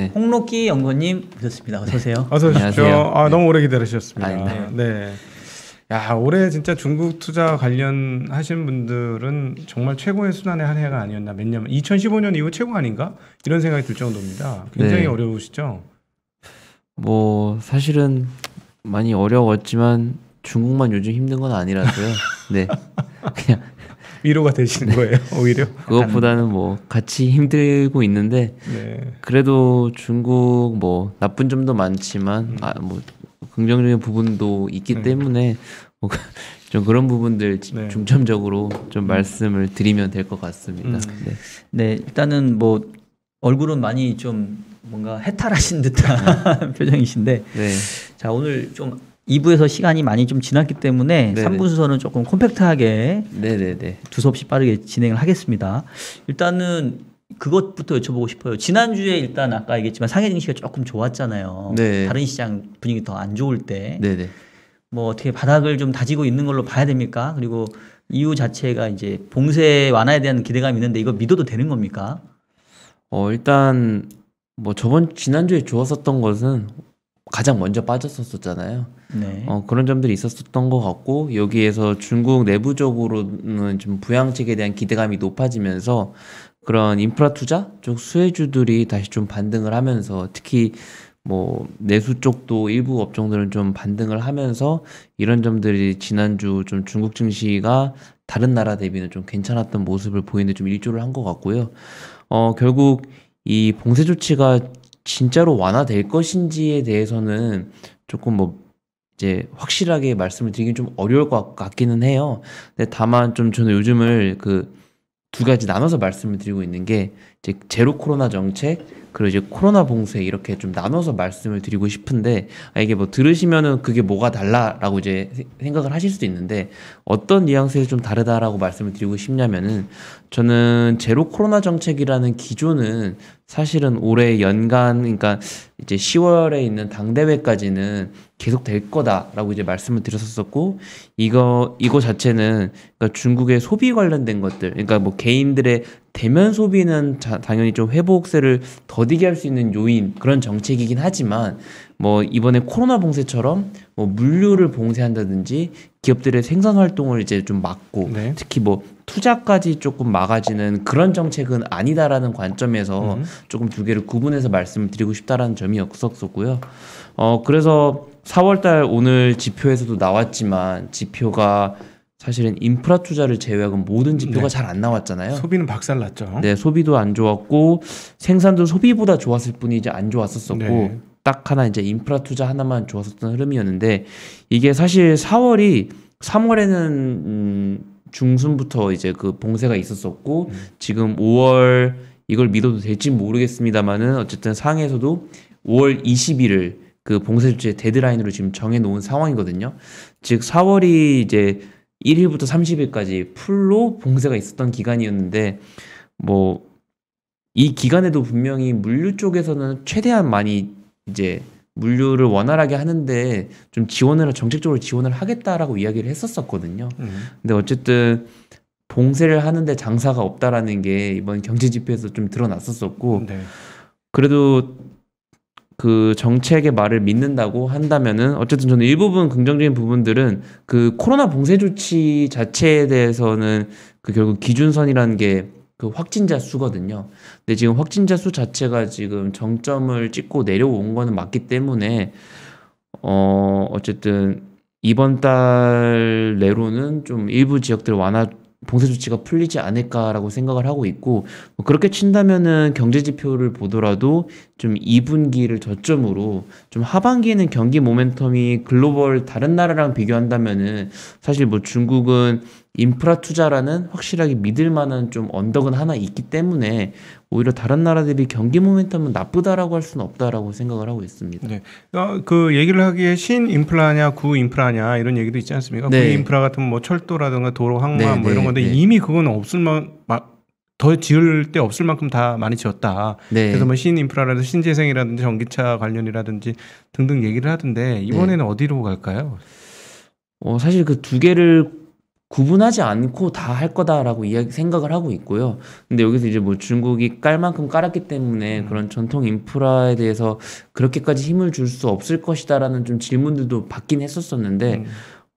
네. 홍록기 연구님 원 오셨습니다. 어서 오세요. 어서 오십시오. 아, 네. 너무 오래 기다리셨습니다. 아, 네. 야 올해 진짜 중국 투자 관련 하신 분들은 정말 최고의 순환의 한 해가 아니었나 몇년 2015년 이후 최고 아닌가 이런 생각이 들 정도입니다. 굉장히 네. 어려우시죠? 뭐 사실은 많이 어려웠지만 중국만 요즘 힘든 건 아니라서요. 네 그냥 위로가 되시는 거예요 오히려 그것보다는 뭐 같이 힘들고 있는데 네. 그래도 중국 뭐 나쁜 점도 많지만 음. 아뭐 긍정적인 부분도 있기 음. 때문에 뭐좀 그런 부분들 네. 중점적으로 좀 음. 말씀을 드리면 될 것 같습니다. 음. 네. 네 일단은 뭐 얼굴은 많이 좀 뭔가 해탈하신 듯한 네. 표정이신데 네. 자 오늘 좀 2부에서 시간이 많이 좀 지났기 때문에 네네. 3부 순서는 조금 컴팩트하게 네네네. 두서없이 빠르게 진행을 하겠습니다. 일단은 그것부터 여쭤보고 싶어요. 지난주에 일단 아까 얘기했지만 상해증 시가 조금 좋았잖아요. 네. 다른 시장 분위기 더 안 좋을 때. 네네. 뭐 어떻게 바닥을 좀 다지고 있는 걸로 봐야 됩니까? 그리고 이유 자체가 이제 봉쇄 완화에 대한 기대감이 있는데 이거 믿어도 되는 겁니까? 어, 일단 뭐 저번 지난주에 좋았었던 것은 가장 먼저 빠졌었잖아요. 었 네. 어, 그런 점들이 있었던 었것 같고 여기에서 중국 내부적으로는 좀 부양책에 대한 기대감이 높아지면서 그런 인프라 투자 쪽 수혜주들이 다시 좀 반등을 하면서 특히 뭐 내수 쪽도 일부 업종들은 좀 반등을 하면서 이런 점들이 지난주 좀 중국 증시가 다른 나라 대비는 좀 괜찮았던 모습을 보이는좀 일조를 한 것 같고요. 어 결국 이 봉쇄 조치가 진짜로 완화될 것인지에 대해서는 조금 뭐 이제 확실하게 말씀을 드리긴 좀 어려울 것 같기는 해요. 근데 다만 좀 저는 요즘을 그두 가지 나눠서 말씀을 드리고 있는 게 이제 제로 코로나 정책 그리고 이제 코로나 봉쇄 이렇게 좀 나눠서 말씀을 드리고 싶은데 아 이게 뭐 들으시면은 그게 뭐가 달라라고 이제 생각을 하실 수도 있는데 어떤 뉘앙스에서 좀 다르다라고 말씀을 드리고 싶냐면은 저는 제로 코로나 정책이라는 기조는 사실은 올해 연간 그러니까 이제 10월에 있는 당 대회까지는 계속 될 거다라고 이제 말씀을 드렸었었고 이거 이거 자체는 그러니까 중국의 소비 관련된 것들 그러니까 뭐 개인들의 대면 소비는 자, 당연히 좀 회복세를 더디게 할 수 있는 요인 그런 정책이긴 하지만 뭐 이번에 코로나 봉쇄처럼 뭐 물류를 봉쇄한다든지 기업들의 생산 활동을 이제 좀 막고 네. 특히 뭐 투자까지 조금 막아지는 그런 정책은 아니다라는 관점에서 음. 조금 두 개를 구분해서 말씀을 드리고 싶다라는 점이 없었었고요. 어 그래서 4월달 오늘 지표에서도 나왔지만 지표가 사실은 인프라 투자를 제외하고 모든 지표가 네. 잘안 나왔잖아요. 소비는 박살났죠. 네, 소비도 안 좋았고 생산도 소비보다 좋았을 뿐이지 안 좋았었었고 네. 딱 하나 이제 인프라 투자 하나만 좋았었던 흐름이었는데 이게 사실 4월이 3월에는 음, 중순부터 이제 그 봉쇄가 있었었고 음. 지금 5월 이걸 믿어도 될지 모르겠습니다만은 어쨌든 상에서도 5월 20일을 그 봉쇄조치의 데드라인으로 지금 정해놓은 상황이거든요. 즉 4월이 이제 1일부터 30일까지 풀로 봉쇄가 있었던 기간이었는데 뭐 이 기간에도 분명히 물류 쪽에서는 최대한 많이 이제 물류를 원활하게 하는데 좀 지원을 정책적으로 지원을 하겠다라고 이야기를 했었었거든요. 음. 근데 어쨌든 봉쇄를 하는데 장사가 없다라는 게 이번 경제 지표에서 좀 드러났었었고 네. 그래도 그 정책의 말을 믿는다고 한다면은 어쨌든 저는 일부분 긍정적인 부분들은 그 코로나 봉쇄 조치 자체에 대해서는 그 결국 기준선이라는 게 그 확진자 수거든요. 근데 지금 확진자 수 자체가 지금 정점을 찍고 내려온 거는 맞기 때문에 어 어쨌든 이번 달 내로는 좀 일부 지역들 완화 봉쇄 조치가 풀리지 않을까라고 생각을 하고 있고 뭐 그렇게 친다면은 경제 지표를 보더라도 좀 2분기를 저점으로 좀 하반기에는 경기 모멘텀이 글로벌 다른 나라랑 비교한다면은 사실 뭐 중국은 인프라 투자라는 확실하게 믿을 만한 좀 언덕은 하나 있기 때문에 오히려 다른 나라들이 경기 모멘텀은 나쁘다라고 할 수는 없다라고 생각을 하고 있습니다. 네. 어, 그 얘기를 하기에 신 인프라냐 구 인프라냐 이런 얘기도 있지 않습니까? 네. 구 인프라 같은 뭐 철도라든가 도로 항만 네, 뭐 이런 네, 건데 네. 이미 그건 없을 만더 지을 때 없을 만큼 다 많이 지었다. 네. 그래서 뭐 신인프라라든지 신재생이라든지 전기차 관련이라든지 등등 얘기를 하던데 이번에는 네. 어디로 갈까요? 어, 사실 그 두 개를 구분하지 않고 다 할 거다라고 이야기 생각을 하고 있고요. 근데 여기서 이제 뭐 중국이 깔 만큼 깔았기 때문에 음. 그런 전통 인프라에 대해서 그렇게까지 힘을 줄 수 없을 것이다라는 좀 질문들도 받긴 했었었는데 음.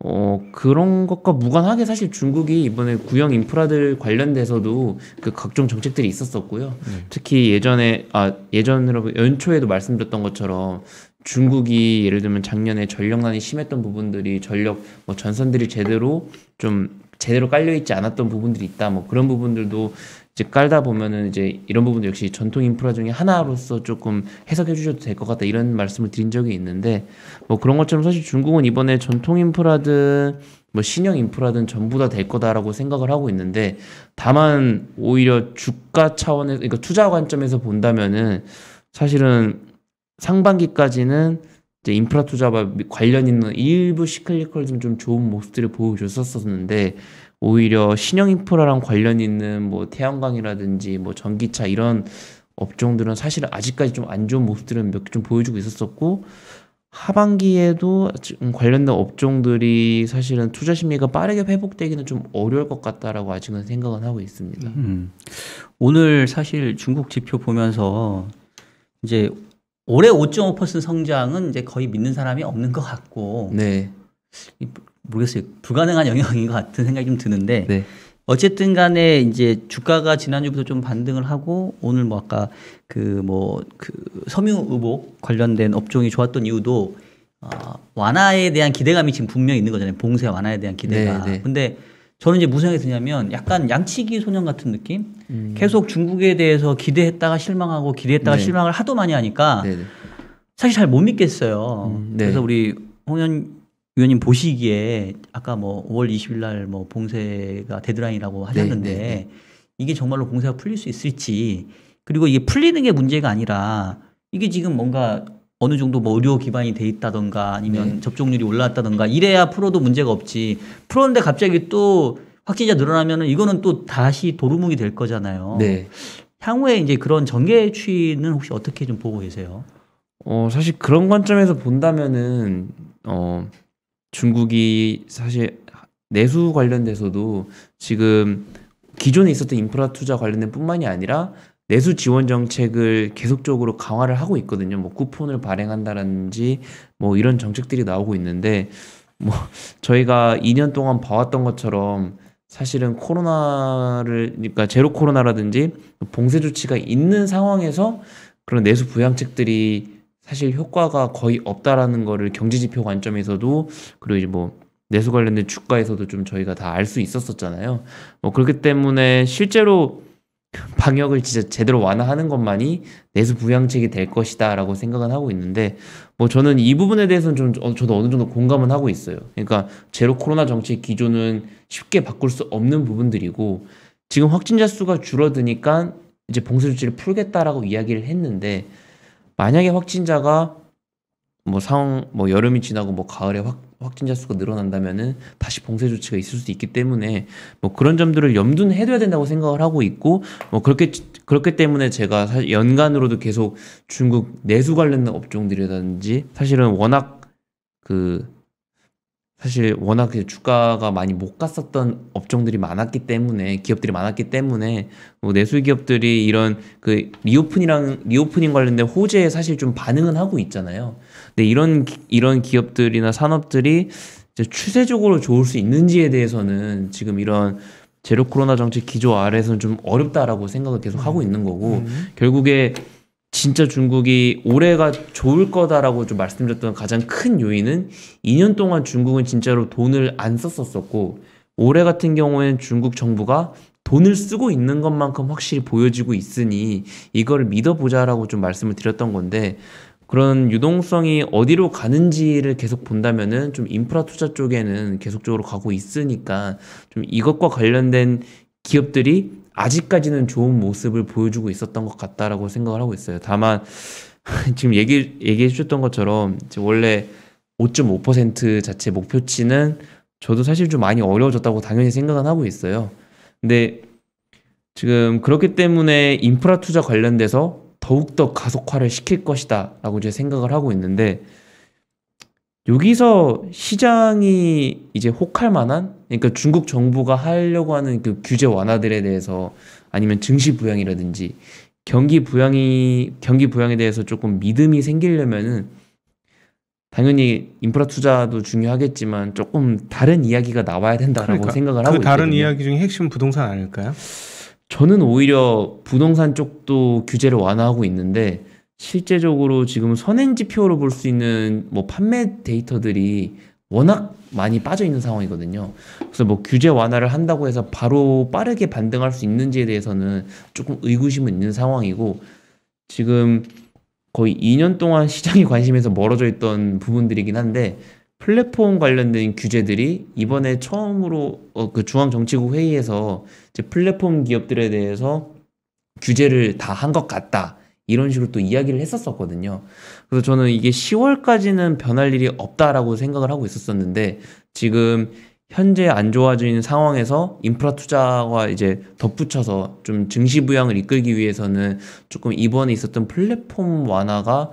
어 그런 것과 무관하게 사실 중국이 이번에 구형 인프라들 관련돼서도 그 각종 정책들이 있었었고요. 음. 특히 예전에 아 예전으로 연초에도 말씀드렸던 것처럼 중국이 예를 들면 작년에 전력난이 심했던 부분들이 전력 뭐 전선들이 제대로 좀 제대로 깔려 있지 않았던 부분들이 있다. 뭐 그런 부분들도 이제 깔다 보면은 이제 이런 부분도 역시 전통 인프라 중에 하나로서 조금 해석해 주셔도 될 것 같다 이런 말씀을 드린 적이 있는데 뭐 그런 것처럼 사실 중국은 이번에 전통 인프라든 뭐 신형 인프라든 전부 다 될 거다라고 생각을 하고 있는데 다만 오히려 주가 차원에서 그러니까 투자 관점에서 본다면은 사실은 상반기까지는 이제 인프라 투자와 관련 있는 일부 시클리컬 좀 좋은 모습들을 보여줬었었는데 오히려 신형 인프라랑 관련 있는 뭐 태양광이라든지 뭐 전기차 이런 업종들은 사실 아직까지 좀 안 좋은 모습들은 몇 개 좀 보여주고 있었었고 하반기에도 관련된 업종들이 사실은 투자 심리가 빠르게 회복되기는 좀 어려울 것 같다라고 아직은 생각은 하고 있습니다. 음. 오늘 사실 중국 지표 보면서 이제 올해 5.5% 성장은 이제 거의 믿는 사람이 없는 것 같고 네. 모르겠어요. 불가능한 영역인 것 같은 생각이 좀 드는데 네. 어쨌든 간에 이제 주가가 지난주부터 좀 반등을 하고 오늘 뭐 아까 그 뭐그 그 섬유 의복 관련된 업종이 좋았던 이유도 어, 완화에 대한 기대감이 지금 분명히 있는 거잖아요. 봉쇄 완화에 대한 기대가. 네, 네. 근데 저는 이제 무슨 생각이 드냐면 약간 양치기 소년 같은 느낌? 음. 계속 중국에 대해서 기대했다가 실망하고 기대했다가 네. 실망을 하도 많이 하니까 네네. 네. 사실 잘 못 믿겠어요. 음. 네. 그래서 우리 홍현 위원님 보시기에 아까 뭐 5월 20일 날 뭐 봉쇄가 데드라인이라고 네, 하셨는데 네, 네. 이게 정말로 봉쇄가 풀릴 수 있을지 그리고 이게 풀리는 게 문제가 아니라 이게 지금 뭔가 어느 정도 뭐 의료 기반이 돼 있다던가 아니면 네. 접종률이 올라왔다던가 이래야 풀어도 문제가 없지. 풀었는데 갑자기 또 확진자 늘어나면은 이거는 또 다시 도루묵이 될 거잖아요. 네. 향후에 이제 그런 전개 추이는 혹시 어떻게 좀 보고 계세요? 어, 사실 그런 관점에서 본다면은 어, 중국이 사실 내수 관련돼서도 지금 기존에 있었던 인프라 투자 관련된 뿐만이 아니라 내수 지원 정책을 계속적으로 강화를 하고 있거든요. 뭐 쿠폰을 발행한다든지 뭐 이런 정책들이 나오고 있는데 뭐 저희가 2년 동안 봐왔던 것처럼 사실은 코로나를 그러니까 제로 코로나라든지 봉쇄 조치가 있는 상황에서 그런 내수 부양책들이 사실 효과가 거의 없다라는 거를 경제 지표 관점에서도 그리고 이제 뭐 내수 관련된 주가에서도 좀 저희가 다 알 수 있었었잖아요. 뭐 그렇기 때문에 실제로 방역을 진짜 제대로 완화하는 것만이 내수 부양책이 될 것이다라고 생각은 하고 있는데 뭐 저는 이 부분에 대해서는 좀 어, 저도 어느 정도 공감은 하고 있어요. 그러니까 제로 코로나 정책 기조는 쉽게 바꿀 수 없는 부분들이고 지금 확진자 수가 줄어드니까 이제 봉쇄 조치를 풀겠다라고 이야기를 했는데 만약에 확진자가 뭐 상황 뭐 여름이 지나고 뭐 가을에 확 확진자 수가 늘어난다면은 다시 봉쇄 조치가 있을 수도 있기 때문에 뭐 그런 점들을 염두해 둬야 된다고 생각을 하고 있고 뭐 그렇게 그렇기 때문에 제가 사실 연간으로도 계속 중국 내수 관련 업종들이라든지 사실은 워낙 그 사실 워낙 주가가 많이 못 갔었던 업종들이 많았기 때문에 기업들이 많았기 때문에 뭐 내수 기업들이 이런 그리오프닝이 리오프닝 관련된 호재에 사실 좀 반응은 하고 있잖아요. 근데 네, 이런 이런 기업들이나 산업들이 추세적으로 좋을 수 있는지에 대해서는 지금 이런 제로 코로나 정책 기조 아래서는 좀 어렵다라고 생각을 계속 하고 음. 있는 거고 음. 결국에 진짜 중국이 올해가 좋을 거다라고 좀 말씀드렸던 가장 큰 요인은 2년 동안 중국은 진짜로 돈을 안 썼었었고 올해 같은 경우에는 중국 정부가 돈을 쓰고 있는 것만큼 확실히 보여지고 있으니 이걸 믿어보자라고 좀 말씀을 드렸던 건데 그런 유동성이 어디로 가는지를 계속 본다면은 좀 인프라 투자 쪽에는 계속적으로 가고 있으니까 좀 이것과 관련된 기업들이 아직까지는 좋은 모습을 보여주고 있었던 것 같다라고 생각을 하고 있어요. 다만 지금 얘기 얘기해 주셨던 것처럼 원래 5.5% 자체 목표치는 저도 사실 좀 많이 어려워졌다고 당연히 생각은 하고 있어요. 근데 지금 그렇기 때문에 인프라 투자 관련돼서 더욱더 가속화를 시킬 것이다 라고 이제 생각을 하고 있는데 여기서 시장이 이제 혹할 만한 그러니까 중국 정부가 하려고 하는 그 규제 완화들에 대해서 아니면 증시 부양이라든지 경기 부양이 경기 부양에 대해서 조금 믿음이 생기려면은 당연히 인프라 투자도 중요하겠지만 조금 다른 이야기가 나와야 된다라고 그러니까, 생각을 그 하고 그 있거든요. 다 이야기 중에 핵심 부동산 아닐까요? 저는 오히려 부동산 쪽도 규제를 완화하고 있는데 실제적으로 지금 선행 지표로 볼 수 있는 뭐 판매 데이터들이 워낙 많이 빠져 있는 상황이거든요. 그래서 뭐 규제 완화를 한다고 해서 바로 빠르게 반등할 수 있는지에 대해서는 조금 의구심은 있는 상황이고 지금 거의 2년 동안 시장의 관심에서 멀어져 있던 부분들이긴 한데 플랫폼 관련된 규제들이 이번에 처음으로 어, 그 중앙정치국 회의에서 플랫폼 기업들에 대해서 규제를 다 한 것 같다. 이런 식으로 또 이야기를 했었었거든요. 그래서 저는 이게 10월까지는 변할 일이 없다라고 생각을 하고 있었었는데 지금 현재 안 좋아진 상황에서 인프라 투자와 이제 덧붙여서 좀 증시 부양을 이끌기 위해서는 조금 이번에 있었던 플랫폼 완화가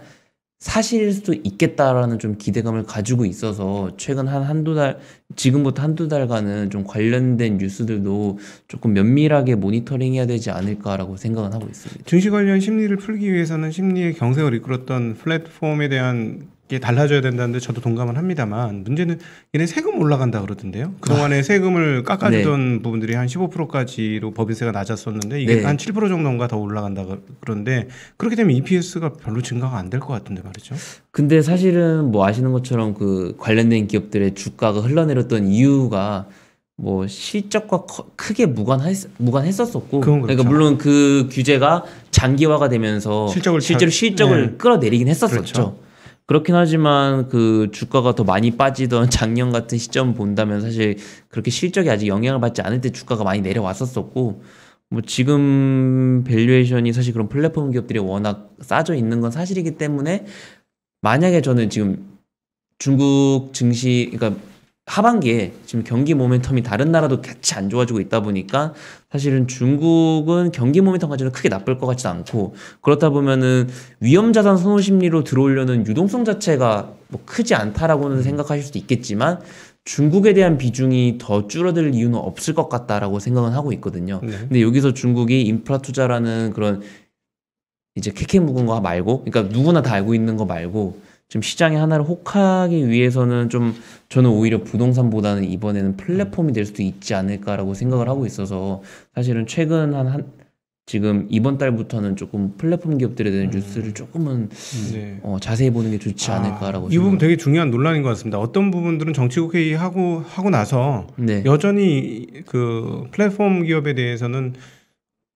사실일 수도 있겠다라는 좀 기대감을 가지고 있어서 최근 한 한두 달 지금부터 한두 달간은 좀 관련된 뉴스들도 조금 면밀하게 모니터링해야 되지 않을까라고 생각은 하고 있습니다. 증시 관련 심리를 풀기 위해서는 심리의 경색을 이끌었던 플랫폼에 대한 게 달라져야 된다는데 저도 동감을 합니다만 문제는 얘네 세금 올라간다 그러던데요. 그동안에 아. 세금을 깎아주던 네. 부분들이 한 15%까지로 법인세가 낮았었는데 이게 네. 한7% 정도인가 더 올라간다 그, 그런데 그렇게 되면 EPS가 별로 증가가 안 될 것 같은데 말이죠. 근데 사실은 뭐 아시는 것처럼 그 관련된 기업들의 주가가 흘러내렸던 이유가 뭐 실적과 커, 크게 무관했, 무관했었었고 그렇죠. 그러니까 물론 그 규제가 장기화가 되면서 실적을 실제로 잘, 실적을 네. 끌어내리긴 했었었죠. 그렇죠. 그렇긴 하지만 그 주가가 더 많이 빠지던 작년 같은 시점 본다면 사실 그렇게 실적이 아직 영향을 받지 않을 때 주가가 많이 내려왔었었고 뭐 지금 밸류에이션이 사실 그런 플랫폼 기업들이 워낙 싸져 있는 건 사실이기 때문에 만약에 저는 지금 중국 증시 그러니까 하반기에 지금 경기 모멘텀이 다른 나라도 같이 안 좋아지고 있다 보니까 사실은 중국은 경기 모멘텀까지는 크게 나쁠 것 같지도 않고 그렇다 보면은 위험자산 선호 심리로 들어오려는 유동성 자체가 뭐 크지 않다라고는 음. 생각하실 수도 있겠지만 중국에 대한 비중이 더 줄어들 이유는 없을 것 같다라고 생각은 하고 있거든요. 네. 근데 여기서 중국이 인프라 투자라는 그런 이제 케케 묵은 거 말고 그러니까 누구나 다 알고 있는 거 말고 지금 시장에 하나를 혹하기 위해서는 좀 저는 오히려 부동산보다는 이번에는 플랫폼이 될 수도 있지 않을까라고 생각을 하고 있어서 사실은 최근 한, 한 지금 이번 달부터는 조금 플랫폼 기업들에 대한 음. 뉴스를 조금은 네. 어, 자세히 보는 게 좋지 아, 않을까라고 이 부분 되게 중요한 논란인 것 같습니다. 어떤 부분들은 정치국회의 하고 하고 나서 네. 여전히 그 플랫폼 기업에 대해서는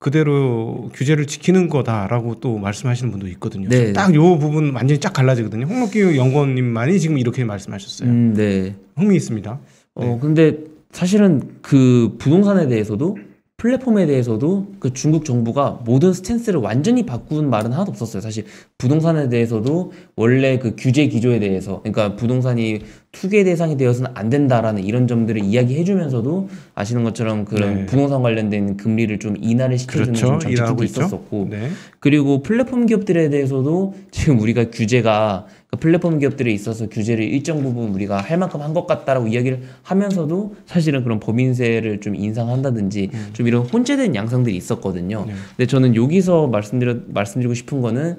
그대로 규제를 지키는 거다라고 또 말씀하시는 분도 있거든요. 네. 딱요 부분 완전히 쫙 갈라지거든요. 홍록기 연구원님만이 지금 이렇게 말씀하셨어요. 음, 네. 흥미있습니다. 어, 네. 어, 근데 사실은 그 부동산에 대해서도 플랫폼에 대해서도 그 중국 정부가 모든 스탠스를 완전히 바꾼 말은 하나도 없었어요. 사실 부동산에 대해서도 원래 그 규제 기조에 대해서 그러니까 부동산이 투기 대상이 되어서는 안 된다라는 이런 점들을 이야기해주면서도 아시는 것처럼 그런 네. 부동산 관련된 금리를 좀 인하를 시켜주는 그렇죠. 정책도 있었었고 네. 그리고 플랫폼 기업들에 대해서도 지금 우리가 규제가 그 플랫폼 기업들에 있어서 규제를 일정 부분 우리가 할 만큼 한 것 같다라고 이야기를 하면서도 사실은 그런 법인세를 좀 인상한다든지 음. 좀 이런 혼재된 양상들이 있었거든요. 네. 근데 저는 여기서 말씀드려 말씀드리고 싶은 거는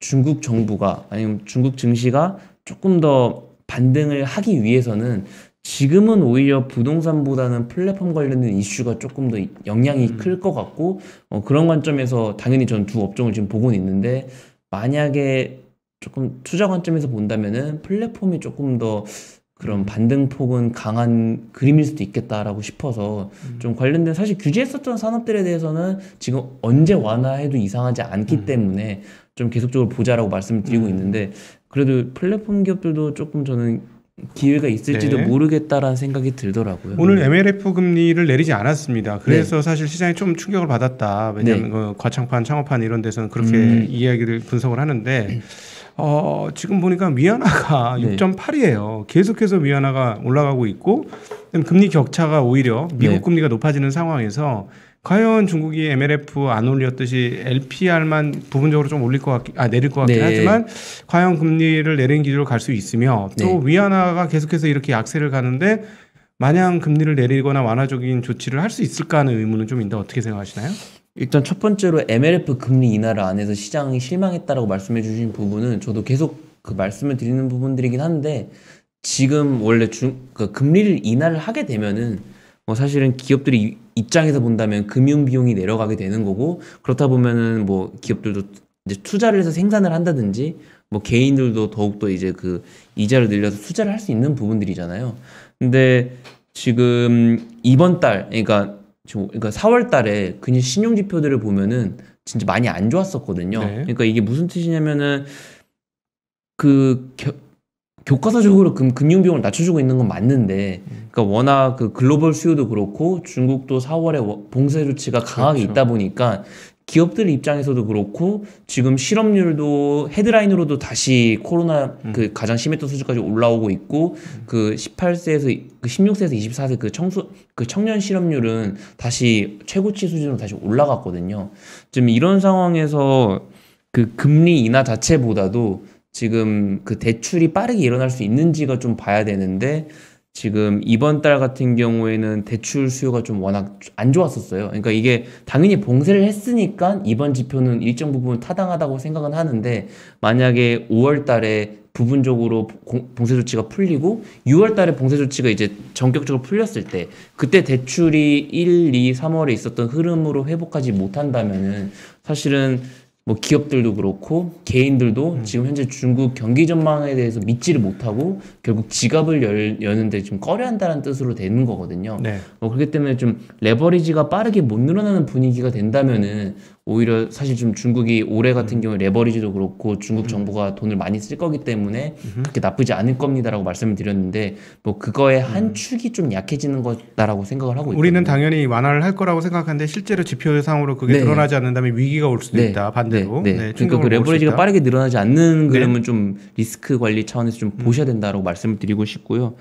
중국 정부가 아니면 중국 증시가 조금 더 반등을 하기 위해서는 지금은 오히려 부동산보다는 플랫폼 관련된 이슈가 조금 더 영향이 음. 클것 같고 어, 그런 관점에서 당연히 전 두 업종을 지금 보고는 있는데 만약에 조금 투자 관점에서 본다면은 플랫폼이 조금 더 그런 음. 반등폭은 강한 그림일 수도 있겠다라고 싶어서 음. 좀 관련된 사실 규제했었던 산업들에 대해서는 지금 언제 완화해도 이상하지 않기 음. 때문에 좀 계속적으로 보자라고 말씀을 드리고 음. 있는데 그래도 플랫폼 기업들도 조금 저는 기회가 있을지도 네. 모르겠다라는 생각이 들더라고요. 오늘 MLF 금리를 내리지 않았습니다. 그래서 네. 사실 시장이 좀 충격을 받았다. 왜냐하면 네. 그 과창판, 창업판 이런 데서는 그렇게 음. 이야기를 분석을 하는데 어, 지금 보니까 위안화가 6.8이에요. 계속해서 위안화가 올라가고 있고 금리 격차가 오히려 미국 네. 금리가 높아지는 상황에서 과연 중국이 MLF 안 올렸듯이 LPR만 부분적으로 좀 올릴 것 같기, 아, 내릴 것 같긴 네. 하지만 과연 금리를 내린 기조로 갈 수 있으며 또 네. 위안화가 계속해서 이렇게 약세를 가는데 마냥 금리를 내리거나 완화적인 조치를 할 수 있을까 하는 의문은 좀 있는데 어떻게 생각하시나요? 일단 첫 번째로 MLF 금리 인하를 안 해서 시장이 실망했다라고 말씀해 주신 부분은 저도 계속 그 말씀을 드리는 부분들이긴 한데 지금 원래 중, 그 금리를 인하를 하게 되면은 뭐 사실은 기업들이 입장에서 본다면 금융 비용이 내려가게 되는 거고 그렇다 보면은 뭐 기업들도 이제 투자를 해서 생산을 한다든지 뭐 개인들도 더욱더 이제 그 이자를 늘려서 투자를 할 수 있는 부분들이잖아요. 근데 지금 이번 달 그러니까 그러니까 4월 달에 그냥 신용 지표들을 보면은 진짜 많이 안 좋았었거든요. 네. 그러니까 이게 무슨 뜻이냐면은 그 겨, 교과서적으로 금, 금융비용을 낮춰주고 있는 건 맞는데 음. 그러니까 워낙 그 글로벌 수요도 그렇고 중국도 4월에 봉쇄 조치가 강하게 그렇죠. 있다 보니까 기업들 입장에서도 그렇고 지금 실업률도 헤드라인으로도 다시 코로나 음. 그 가장 심했던 수준까지 올라오고 있고 음. 그 18세에서 그 16세에서 24세 그 청소 그 청년 실업률은 다시 최고치 수준으로 다시 올라갔거든요. 지금 이런 상황에서 그 금리 인하 자체보다도 지금 그 대출이 빠르게 일어날 수 있는지가 좀 봐야 되는데 지금 이번 달 같은 경우에는 대출 수요가 좀 워낙 안 좋았었어요. 그러니까 이게 당연히 봉쇄를 했으니까 이번 지표는 일정 부분 타당하다고 생각은 하는데 만약에 5월 달에 부분적으로 봉쇄 조치가 풀리고 6월 달에 봉쇄 조치가 이제 전격적으로 풀렸을 때 그때 대출이 1, 2, 3월에 있었던 흐름으로 회복하지 못한다면은 사실은 뭐 기업들도 그렇고 개인들도 음. 지금 현재 중국 경기 전망에 대해서 믿지를 못하고 결국 지갑을 열, 여는데 좀 꺼려한다는 뜻으로 되는 거거든요. 네. 어, 그렇기 때문에 좀 레버리지가 빠르게 못 늘어나는 분위기가 된다면은 오히려 사실 좀 중국이 올해 같은 음. 경우에 레버리지도 그렇고 중국 음. 정부가 음. 돈을 많이 쓸 거기 때문에 그렇게 나쁘지 않을 겁니다라고 말씀을 드렸는데 뭐 그거에 한 음. 축이 좀 약해지는 거다라고 생각을 하고 있습니다. 우리는 있거든요. 당연히 완화를 할 거라고 생각하는데 실제로 지표상으로 그게 네. 드러나지 않는다면 위기가 올 수도 네. 있다. 반대 정 네, 네, 네. 그러니까 그 레버리지가 빠르게 늘어나지 않는 네. 그러면 좀 리스크 관리 차원에서 좀 음. 보셔야 된다라고 말씀을 드리고 싶고요.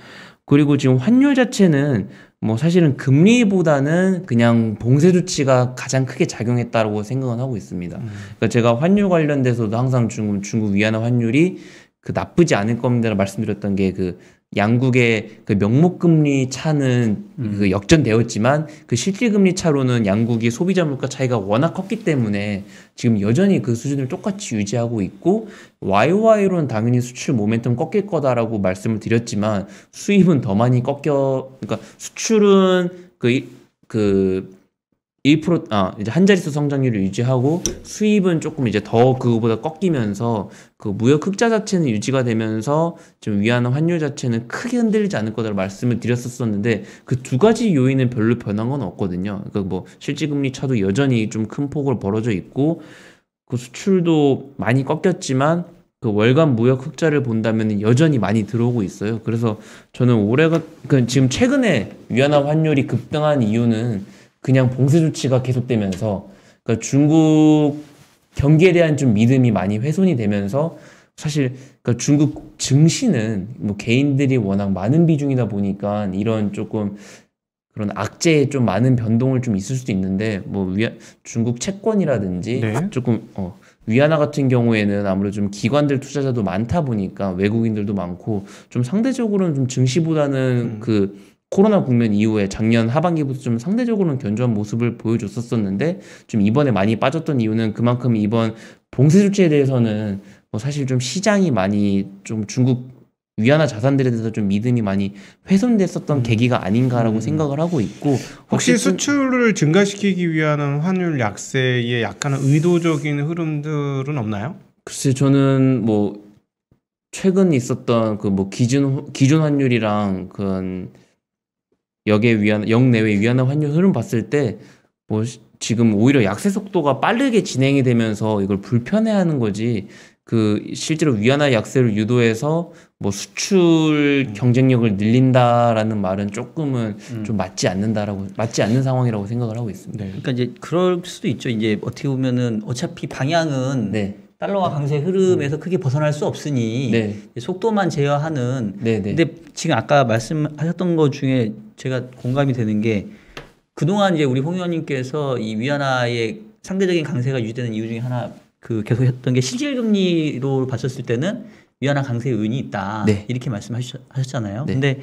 그리고 지금 환율 자체는 뭐 사실은 금리보다는 그냥 봉쇄 조치가 가장 크게 작용했다고 생각은 하고 있습니다. 음. 그러니까 제가 환율 관련돼서도 항상 중국, 중국 위안화 환율이 그 나쁘지 않을 겁니다라 말씀드렸던 게그 양국의 그 명목 금리 차는 음. 그 역전되었지만 그 실질 금리 차로는 양국이 소비자 물가 차이가 워낙 컸기 때문에 지금 여전히 그 수준을 똑같이 유지하고 있고 YOY로는 당연히 수출 모멘텀 꺾일 거다라고 말씀을 드렸지만 수입은 더 많이 꺾여 그러니까 수출은 그그 1% 아, 이제 한 자릿수 성장률을 유지하고 수입은 조금 이제 더 그거보다 꺾이면서 그 무역 흑자 자체는 유지가 되면서 좀 위안화 환율 자체는 크게 흔들리지 않을 거라고 말씀을 드렸었었는데 그 두 가지 요인은 별로 변한 건 없거든요. 그러니까 뭐 실질 금리 차도 여전히 좀 큰 폭으로 벌어져 있고 그 수출도 많이 꺾였지만 그 월간 무역 흑자를 본다면 여전히 많이 들어오고 있어요. 그래서 저는 올해가 그 지금 최근에 위안화 환율이 급등한 이유는 그냥 봉쇄 조치가 계속되면서 그러니까 중국 경기에 대한 좀 믿음이 많이 훼손이 되면서 사실 그러니까 중국 증시는 뭐 개인들이 워낙 많은 비중이다 보니까 이런 조금 그런 악재에 좀 많은 변동을 좀 있을 수도 있는데 뭐 위아, 중국 채권이라든지 네. 조금 어, 위안화 같은 경우에는 아무래도 좀 기관들 투자자도 많다 보니까 외국인들도 많고 좀 상대적으로는 좀 증시보다는 음. 그 코로나 국면 이후에 작년 하반기부터 좀 상대적으로는 견조한 모습을 보여줬었었는데 좀 이번에 많이 빠졌던 이유는 그만큼 이번 봉쇄 조치에 대해서는 뭐 사실 좀 시장이 많이 좀 중국 위안화 자산들에 대해서 좀 믿음이 많이 훼손됐었던 음. 계기가 아닌가라고 음. 생각을 하고 있고 혹시 수출을 증가시키기 위한 환율 약세의 약간 의도적인 흐름들은 없나요? 글쎄 저는 뭐 최근 있었던 그 뭐 기준 기준 환율이랑 그 역의 위안 역내외 위안화 환율 흐름 봤을 때 뭐 지금 오히려 약세 속도가 빠르게 진행이 되면서 이걸 불편해하는 거지 그 실제로 위안화 약세를 유도해서 뭐 수출 음. 경쟁력을 늘린다라는 말은 조금은 음. 좀 맞지 않는다라고 맞지 않는 상황이라고 생각을 하고 있습니다. 네. 그러니까 이제 그럴 수도 있죠. 이제 어떻게 보면은 어차피 방향은 네. 달러와 강세 흐름에서 음. 크게 벗어날 수 없으니 네. 속도만 제어하는 네, 네. 근데 지금 아까 말씀하셨던 것 중에 제가 공감이 되는 게 그동안 이제 우리 홍 의원님께서 이 위안화의 상대적인 강세가 유지되는 이유 중에 하나 그 계속 했던 게 실질금리로 봤었을 때는 위안화 강세의 원인이 있다 네. 이렇게 말씀하셨잖아요 네. 근데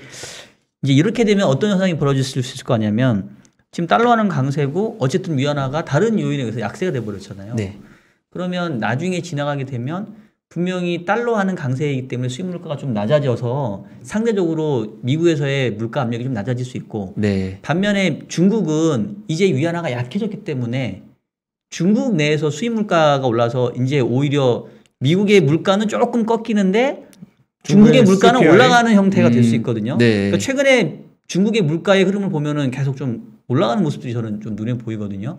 이제 이렇게 되면 어떤 현상이 벌어질 수 있을 거냐면 지금 달러화는 강세고 어쨌든 위안화가 다른 요인에 의해서 약세가 돼버렸잖아요 네. 그러면 나중에 지나가게 되면 분명히 달러 하는 강세이기 때문에 수입 물가가 좀 낮아져서 상대적으로 미국에서의 물가 압력이 좀 낮아질 수 있고 네. 반면에 중국은 이제 위안화가 약해졌기 때문에 중국 내에서 수입 물가가 올라서 이제 오히려 미국의 물가는 조금 꺾이는데 중국의 물가는 CPI? 올라가는 형태가 음, 될수 있거든요. 네. 그러니까 최근에 중국의 물가의 흐름을 보면은 계속 좀 올라가는 모습들이 저는 좀 눈에 보이거든요.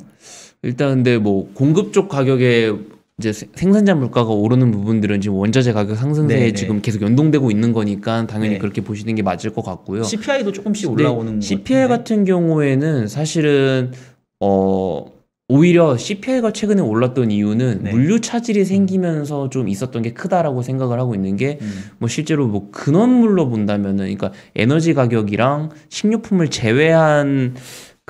일단 근데 뭐 공급 쪽 가격에 이제 생산자 물가가 오르는 부분들은 지금 원자재 가격 상승세에 네네. 네. 지금 계속 연동되고 있는 거니까 당연히 네. 그렇게 보시는 게 맞을 것 같고요. CPI도 조금씩 네, 올라오는 네, CPI 같은 경우에는 사실은 어 오히려 CPI가 최근에 올랐던 이유는 네. 물류 차질이 음. 생기면서 좀 있었던 게 크다라고 생각을 하고 있는 게뭐 음. 뭐 실제로 뭐 근원물로 본다면은 그러니까 에너지 가격이랑 식료품을 제외한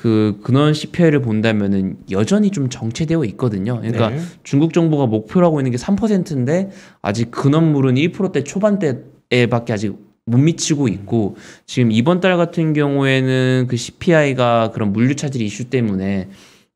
그 근원 CPI를 본다면은 여전히 좀 정체되어 있거든요. 그러니까 네. 중국 정부가 목표라고 있는 게 3%인데 아직 근원물은 1%대 초반대에밖에 아직 못 미치고 있고 지금 이번 달 같은 경우에는 그 CPI가 그런 물류 차질 이슈 때문에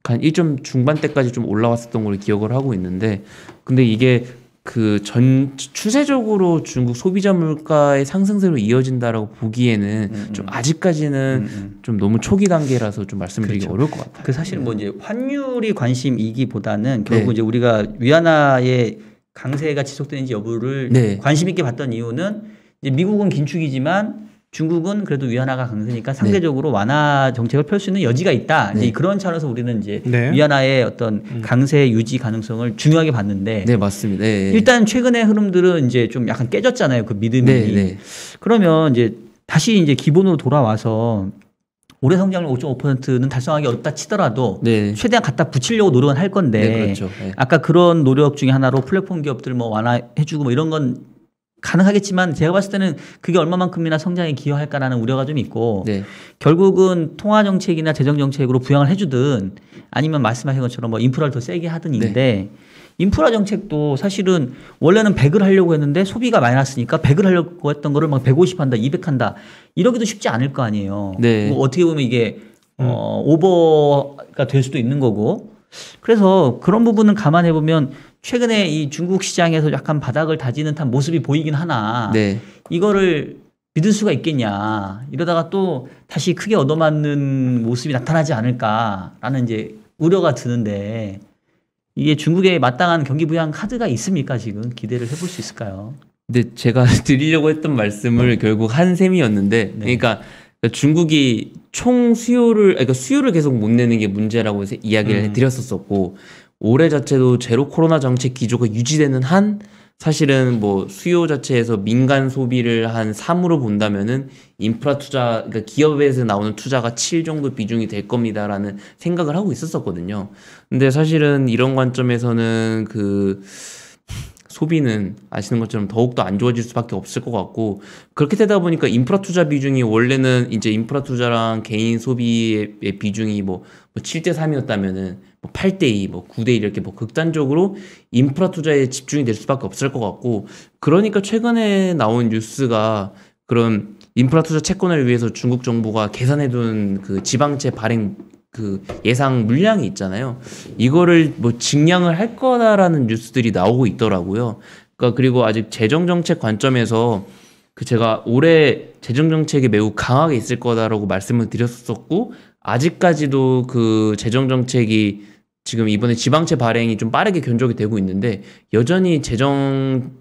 한 1점 중반대까지 좀 올라왔었던 걸 기억을 하고 있는데 근데 이게 그전 추세적으로 중국 소비자 물가의 상승세로 이어진다라고 보기에는 음, 음. 좀 아직까지는 음, 음, 좀 너무 초기 단계라서 좀 말씀드리기 그렇죠. 어려울 것 같아요. 그 사실 뭐 음. 이제 환율이 관심이기보다는 네. 결국 네. 이제 우리가 위안화의 강세가 지속되는지 여부를 네. 관심 있게 봤던 이유는 이제 미국은 긴축이지만 중국은 그래도 위안화가 강세니까 네. 상대적으로 네. 완화 정책을 펼 수 있는 여지가 있다. 네. 이제 그런 차원에서 우리는 이제 네. 위안화의 어떤 음. 강세 유지 가능성을 중요하게 봤는데 네, 맞습니다. 예, 예. 일단 최근의 흐름들은 이제 좀 약간 깨졌잖아요. 그 믿음이. 네, 네. 그러면 이제 다시 이제 기본으로 돌아와서 올해 성장률 5.5%는 달성하기 어렵다 치더라도 네. 최대한 갖다 붙이려고 노력은 할 건데 네, 그렇죠. 네. 아까 그런 노력 중에 하나로 플랫폼 기업들 뭐 완화해주고 뭐 이런 건 가능하겠지만 제가 봤을 때는 그게 얼마만큼이나 성장에 기여할까라는 우려가 좀 있고 네. 결국은 통화 정책이나 재정 정책으로 부양을 해주든 아니면 말씀하신 것처럼 뭐 인프라를 더 세게 하든인데 네. 인프라 정책도 사실은 원래는 100을 하려고 했는데 소비가 많이났으니까 100을 하려고 했던 거를 막150 한다, 200 한다 이러기도 쉽지 않을 거 아니에요. 네. 뭐 어떻게 보면 이게 음. 어, 오버가 될 수도 있는 거고 그래서 그런 부분은 감안해 보면 최근에 이 중국 시장에서 약간 바닥을 다지는 듯한 모습이 보이긴 하나 네. 이거를 믿을 수가 있겠냐 이러다가 또 다시 크게 얻어맞는 모습이 나타나지 않을까라는 이제 우려가 드는데 이게 중국에 마땅한 경기 부양 카드가 있습니까 지금 기대를 해볼 수 있을까요? 근데 제가 드리려고 했던 말씀을 네. 결국 한 셈이었는데 네. 그러니까 그러니까 중국이 총 수요를 그러니까 수요를 계속 못 내는 게 문제라고 이야기를 음. 드렸었었고 올해 자체도 제로 코로나 정책 기조가 유지되는 한 사실은 뭐 수요 자체에서 민간 소비를 한 3으로 본다면은 인프라 투자 그러니까 기업에서 나오는 투자가 7 정도 비중이 될 겁니다라는 생각을 하고 있었었거든요. 근데 사실은 이런 관점에서는 그 소비는 아시는 것처럼 더욱더 안 좋아질 수밖에 없을 것 같고 그렇게 되다 보니까 인프라 투자 비중이 원래는 이제 인프라 투자랑 개인 소비의 비중이 뭐 7대 3이었다면은 뭐 8대 2, 뭐 9대 1 뭐 이렇게 뭐 극단적으로 인프라 투자에 집중이 될 수밖에 없을 것 같고 그러니까 최근에 나온 뉴스가 그런 인프라 투자 채권을 위해서 중국 정부가 계산해둔 그 지방채 발행 그 예상 물량이 있잖아요. 이거를 뭐 증량을 할 거다라는 뉴스들이 나오고 있더라고요. 그러니까 그리고 아직 재정 정책 관점에서 그 제가 올해 재정 정책이 매우 강하게 있을 거다라고 말씀을 드렸었고 아직까지도 그 재정 정책이 지금 이번에 지방채 발행이 좀 빠르게 견적이 되고 있는데 여전히 재정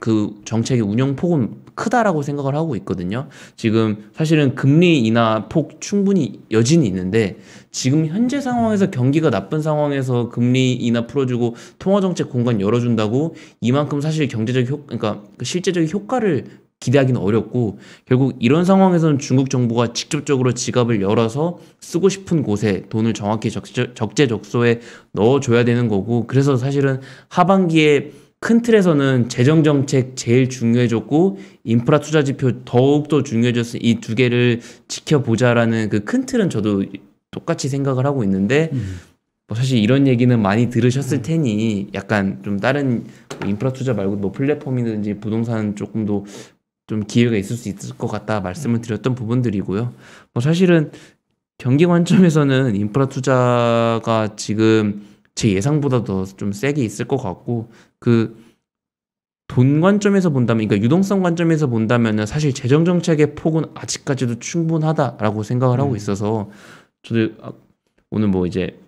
그 정책의 운영 폭은 크다라고 생각을 하고 있거든요. 지금 사실은 금리 인하 폭 충분히 여진이 있는데 지금 현재 상황에서 경기가 나쁜 상황에서 금리 인하 풀어주고 통화 정책 공간 열어준다고 이만큼 사실 경제적 효 그러니까 그 실제적인 효과를 기대하기는 어렵고 결국 이런 상황에서는 중국 정부가 직접적으로 지갑을 열어서 쓰고 싶은 곳에 돈을 정확히 적재적소에 넣어줘야 되는 거고 그래서 사실은 하반기에 큰 틀에서는 재정 정책 제일 중요해졌고 인프라 투자 지표 더욱 더중요해졌어이 두 개를 지켜보자라는 그 큰 틀은 저도 똑같이 생각을 하고 있는데 음. 뭐 사실 이런 얘기는 많이 들으셨을 테니 약간 좀 다른 인프라 투자 말고 뭐 플랫폼이든지 부동산 조금 더좀 기회가 있을 수 있을 것 같다 말씀을 드렸던 부분들이고요. 뭐 사실은 경기 관점에서는 인프라 투자가 지금 제예상보다더좀 세게 있을 것 같고 그 돈 관점에서 본다면 그러니까 유동성 관점에서 본다면은 사실 재정 정책의 폭은 아직까지도 충분하다라고 생각을 하고 음. 있어서 저도 아, 오늘 뭐 이제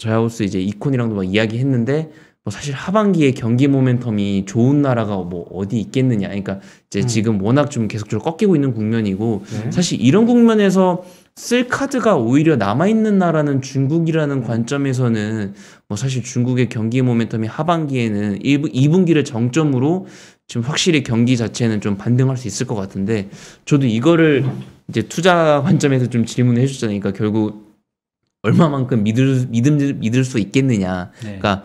저하우스 이제 이콘이랑도 막 이야기했는데 뭐 사실 하반기에 경기 모멘텀이 좋은 나라가 뭐 어디 있겠느냐. 그러니까 이제 음. 지금 워낙 좀 계속적으로 꺾이고 있는 국면이고 네. 사실 이런 국면에서 쓸 카드가 오히려 남아있는 나라는 중국이라는 음. 관점에서는 뭐 사실 중국의 경기 모멘텀이 하반기에는 1부, 2분기를 정점으로 지금 확실히 경기 자체는 좀 반등할 수 있을 것 같은데 저도 이거를 이제 투자 관점에서 좀 질문을 해주셨잖아요. 그러니까 결국 얼마만큼 믿을, 믿음, 믿을 수 있겠느냐. 네. 그러니까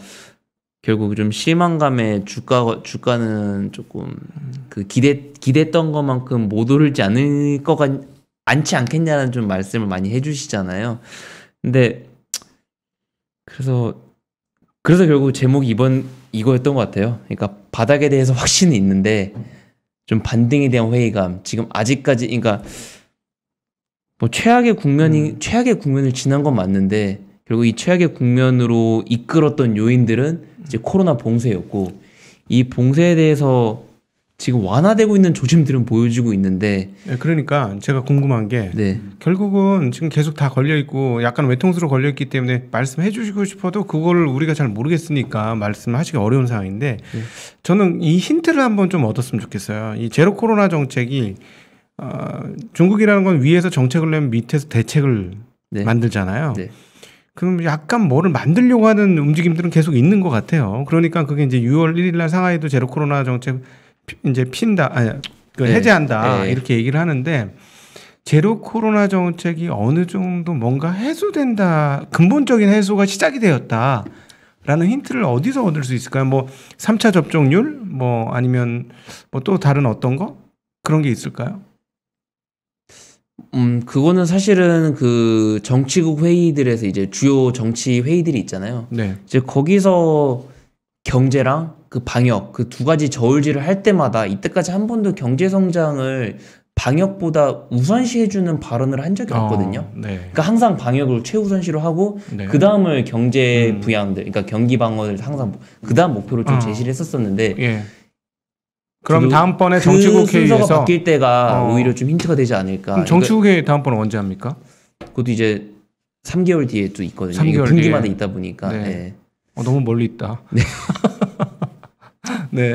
결국 좀 실망감에 주가 주가는 조금 그 기대 기대했던 것만큼 못 오르지 않을 것 같, 않지 않겠냐는 좀 말씀을 많이 해주시잖아요. 근데 그래서 그래서 결국 제목이 이번 이거였던 것 같아요. 그러니까 바닥에 대해서 확신은 있는데 좀 반등에 대한 회의감 지금 아직까지 그러니까 뭐 최악의 국면이 음. 최악의 국면을 지난 건 맞는데 그리고 이 최악의 국면으로 이끌었던 요인들은 이제 코로나 봉쇄였고 이 봉쇄에 대해서 지금 완화되고 있는 조짐들은 보여지고 있는데 네, 그러니까 제가 궁금한 게 네. 결국은 지금 계속 다 걸려 있고 약간 외통수로 걸려 있기 때문에 말씀해 주시고 싶어도 그걸 우리가 잘 모르겠으니까 말씀하시기 어려운 상황인데 네. 저는 이 힌트를 한번 좀 얻었으면 좋겠어요. 이 제로 코로나 정책이 어, 중국이라는 건 위에서 정책을 내면 밑에서 대책을 네. 만들잖아요. 네. 그럼 약간 뭐를 만들려고 하는 움직임들은 계속 있는 것 같아요. 그러니까 그게 이제 6월 1일날 상하이도 제로 코로나 정책 피, 이제 핀다, 아니, 그 네. 해제한다 네. 이렇게 얘기를 하는데 제로 코로나 정책이 어느 정도 뭔가 해소된다, 근본적인 해소가 시작이 되었다. 라는 힌트를 어디서 얻을 수 있을까요? 뭐 3차 접종률 뭐 아니면 뭐 또 다른 어떤 거? 그런 게 있을까요? 음, 그거는 사실은 그 정치국 회의들에서 이제 주요 정치 회의들이 있잖아요. 네. 이제 거기서 경제랑 그 방역 그 두 가지 저울질을 할 때마다 이때까지 한 번도 경제 성장을 방역보다 우선시해주는 발언을 한 적이 아, 없거든요. 어, 네. 그러니까 항상 방역을 최우선시로 하고 네. 그 다음을 경제 음. 부양들, 그러니까 경기 방어를 항상 그 다음 목표로 좀 어. 제시를 했었었는데 예. 그럼 다음번에 그 정치국 회의에서 바뀔 때가 어. 오히려 좀 힌트가 되지 않을까. 정치국 회의 다음번은 언제 합니까? 그것도 이제 3개월 뒤에 또 있거든요. 3개월 분기마다 있다 보니까. 네. 네. 어, 너무 멀리 있다. 네. 네.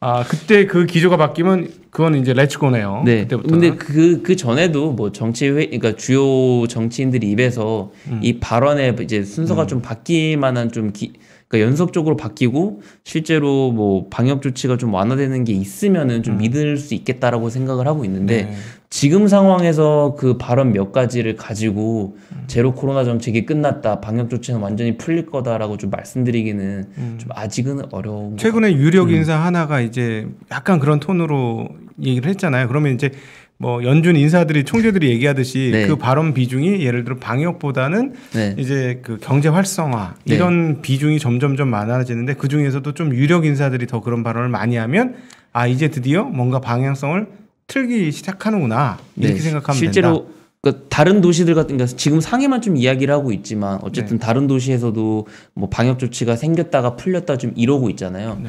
아 그때 그 기조가 바뀌면 그건 이제 레츠고네요. 네. 그때부터. 근데 그그 그 전에도 뭐 정치 회 그러니까 주요 정치인들 입에서 음. 이 발언의 이제 순서가 음. 좀 바뀔 만한 좀 기, 그러니까 연속적으로 바뀌고 실제로 뭐 방역 조치가 좀 완화되는 게 있으면은 좀 음. 믿을 수 있겠다라고 생각을 하고 있는데 네. 지금 상황에서 그 발언 몇 가지를 가지고 음. 제로 코로나 정책이 끝났다 방역 조치는 완전히 풀릴 거다라고 좀 말씀드리기는 음. 좀 아직은 어려운 최근에 유력 인사 하나가 이제 약간 그런 톤으로 얘기를 했잖아요. 그러면 이제 뭐 연준 인사들이 총재들이 얘기하듯이 네. 그 발언 비중이 예를 들어 방역보다는 네. 이제 그 경제 활성화 네. 이런 네. 비중이 점점점 많아지는데 그 중에서도 좀 유력 인사들이 더 그런 발언을 많이 하면 아 이제 드디어 뭔가 방향성을 틀기 시작하는구나 이렇게 네. 생각하면 실제로 된다. 그러니까 다른 도시들 같은 경우 지금 상해만 좀 이야기를 하고 있지만 어쨌든 네. 다른 도시에서도 뭐 방역 조치가 생겼다가 풀렸다 좀 이러고 있잖아요.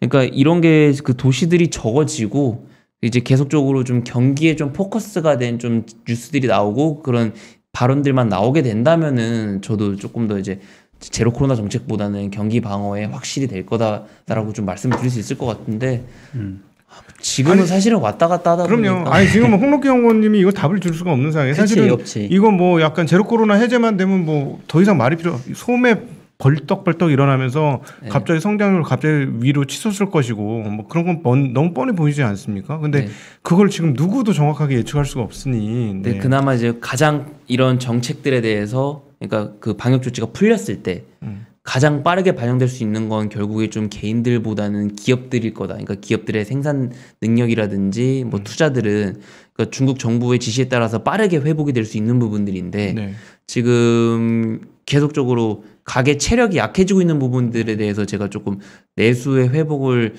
그러니까 이런 게 그 도시들이 적어지고 이제 계속적으로 좀 경기에 좀 포커스가 된 좀 뉴스들이 나오고 그런 발언들만 나오게 된다면은 저도 조금 더 이제 제로 코로나 정책보다는 경기 방어에 확실히 될 거다라고 좀 말씀드릴 을수 있을 것 같은데 음. 아, 지금은 아니, 사실은 왔다 갔다 하다 그럼요. 보니까. 아니 지금은 뭐 홍록기 연구원님이 이거 답을 줄 수가 없는 상황이에요. 사실은 없지. 이건 뭐 약간 제로 코로나 해제만 되면 뭐 더 이상 말이 필요 소매 벌떡벌떡 일어나면서 네. 갑자기 성장률 갑자기 위로 치솟을 것이고 뭐 그런 건 번, 너무 뻔해 보이지 않습니까? 근데 네. 그걸 지금 누구도 정확하게 예측할 수가 없으니. 네. 네. 그나마 이제 가장 이런 정책들에 대해서 그러니까 그 방역 조치가 풀렸을 때 음. 가장 빠르게 반영될 수 있는 건 결국에 좀 개인들보다는 기업들일 거다. 그러니까 기업들의 생산 능력이라든지 뭐 음. 투자들은 그러니까 중국 정부의 지시에 따라서 빠르게 회복이 될 수 있는 부분들인데 네. 지금 계속적으로 가게 체력이 약해지고 있는 부분들에 대해서 제가 조금 내수의 회복을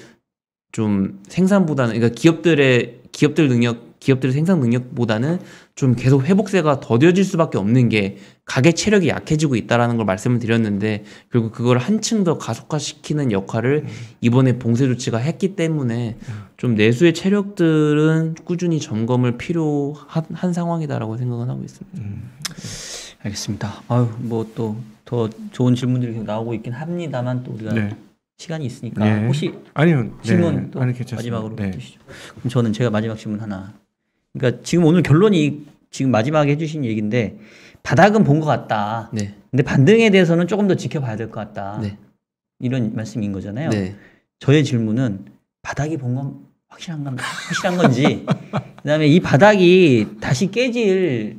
좀 생산보다는 그러니까 기업들의 기업들 능력 기업들의 생산 능력보다는 좀 계속 회복세가 더뎌질 수밖에 없는 게 가게 체력이 약해지고 있다라는 걸 말씀을 드렸는데 그리고 그걸 한층 더 가속화시키는 역할을 음. 이번에 봉쇄 조치가 했기 때문에 좀 내수의 체력들은 꾸준히 점검을 필요한 상황이다라고 생각은 하고 있습니다. 음. 알겠습니다. 아유 뭐 또 더 좋은 질문들이 나오고 있긴 합니다만 또 우리가 네. 시간이 있으니까 네. 혹시 아니면 질문 네. 또 아니, 마지막으로 네. 해주시죠. 그럼 저는 제가 마지막 질문 하나. 그러니까 지금 오늘 결론이 지금 마지막에 해주신 얘기인데 바닥은 본 것 같다. 네. 근데 반등에 대해서는 조금 더 지켜봐야 될 것 같다. 네. 이런 말씀인 거잖아요. 네. 저의 질문은 바닥이 본 건 확실한 건 확실한 건지 그다음에 이 바닥이 다시 깨질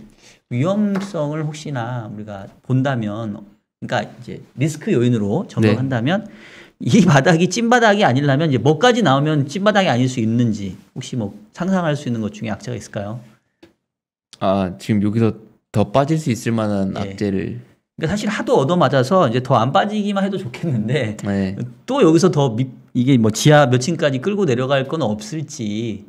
위험성을 혹시나 우리가 본다면 그러니까 이제 리스크 요인으로 전망한다면 네. 이 바닥이 찐바닥이 아니라면 이제 뭐까지 나오면 찐바닥이 아닐 수 있는지 혹시 뭐 상상할 수 있는 것 중에 악재가 있을까요? 아 지금 여기서 더 빠질 수 있을 만한 네. 악재를 그러니까 사실 하도 얻어맞아서 이제 더 안 빠지기만 해도 좋겠는데 네. 또 여기서 더 밑, 이게 뭐 지하 몇 층까지 끌고 내려갈 건 없을지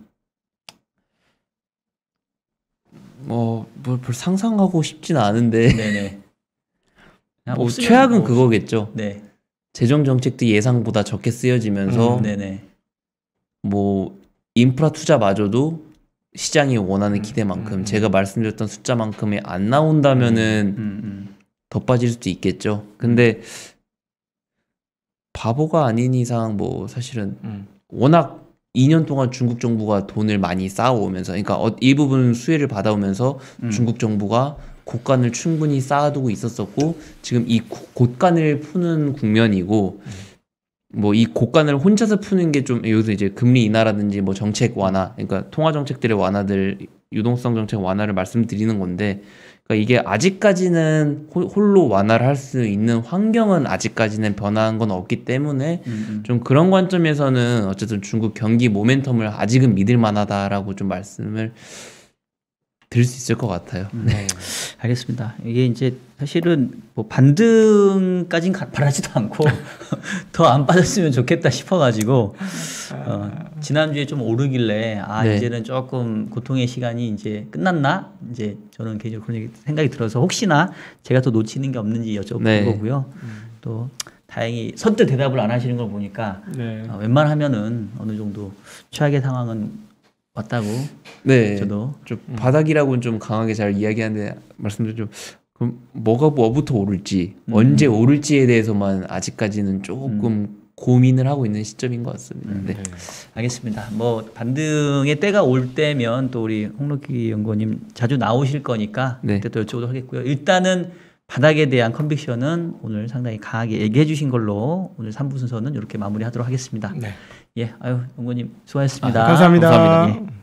뭐뭘 상상하고 싶진 않은데. 네네. 아, 뭐 최악은 뭐... 그거겠죠. 네. 재정 정책도 예상보다 적게 쓰여지면서 음, 네네. 뭐 인프라 투자마저도 시장이 원하는 음, 기대만큼 음, 음, 제가 말씀드렸던 숫자만큼이 안 나온다면은 음, 음, 더 빠질 수도 있겠죠. 근데 바보가 아닌 이상 뭐 사실은 워낙 2년 동안 중국 정부가 돈을 많이 쌓아오면서, 그러니까 일부분 어, 수혜를 받아오면서 음. 중국 정부가 곳간을 충분히 쌓아두고 있었었고, 지금 이 곳간을 푸는 국면이고, 뭐이 곳간을 혼자서 푸는 게좀 여기서 이제 금리 인하라든지 뭐 정책 완화, 그러니까 통화 정책들의 완화들, 유동성 정책 완화를 말씀드리는 건데, 그러니까 이게 아직까지는 홀로 완화를 할 수 있는 환경은 아직까지는 변화한 건 없기 때문에 음좀 음. 그런 관점에서는 어쨌든 중국 경기 모멘텀을 아직은 믿을 만하다라고 좀 말씀을 드릴 수 있을 것 같아요. 음. 네. 네. 알겠습니다. 이게 이제 사실은 뭐 반등까진 바라지도 않고 더 안 빠졌으면 좋겠다 싶어가지고 어, 지난주에 좀 오르길래 아 네. 이제는 조금 고통의 시간이 이제 끝났나 이제 저는 개인적으로 그런 생각이 들어서 혹시나 제가 또 놓치는 게 없는지 여쭤본 네. 거고요 또 다행히 선뜻 대답을 안 하시는 걸 보니까 네. 어, 웬만하면은 어느 정도 최악의 상황은 왔다고. 네. 저도 좀 바닥이라고는 좀 강하게 잘 이야기하는데 말씀드린 좀 그럼 뭐가 뭐부터 오를지 음. 언제 오를지에 대해서만 아직까지는 조금 음. 고민을 하고 있는 시점인 것 같습니다. 음, 네. 네. 알겠습니다. 뭐 반등의 때가 올 때면 또 우리 홍록기 연구원님 자주 나오실 거니까 네. 그때 또 여쭤보도록 하겠고요. 일단은 바닥에 대한 컨빅션은 오늘 상당히 강하게 얘기해 주신 걸로 오늘 3부 순서는 이렇게 마무리하도록 하겠습니다. 네. 예, 아유 연구원님 수고하셨습니다. 아, 감사합니다. 감사합니다. 예.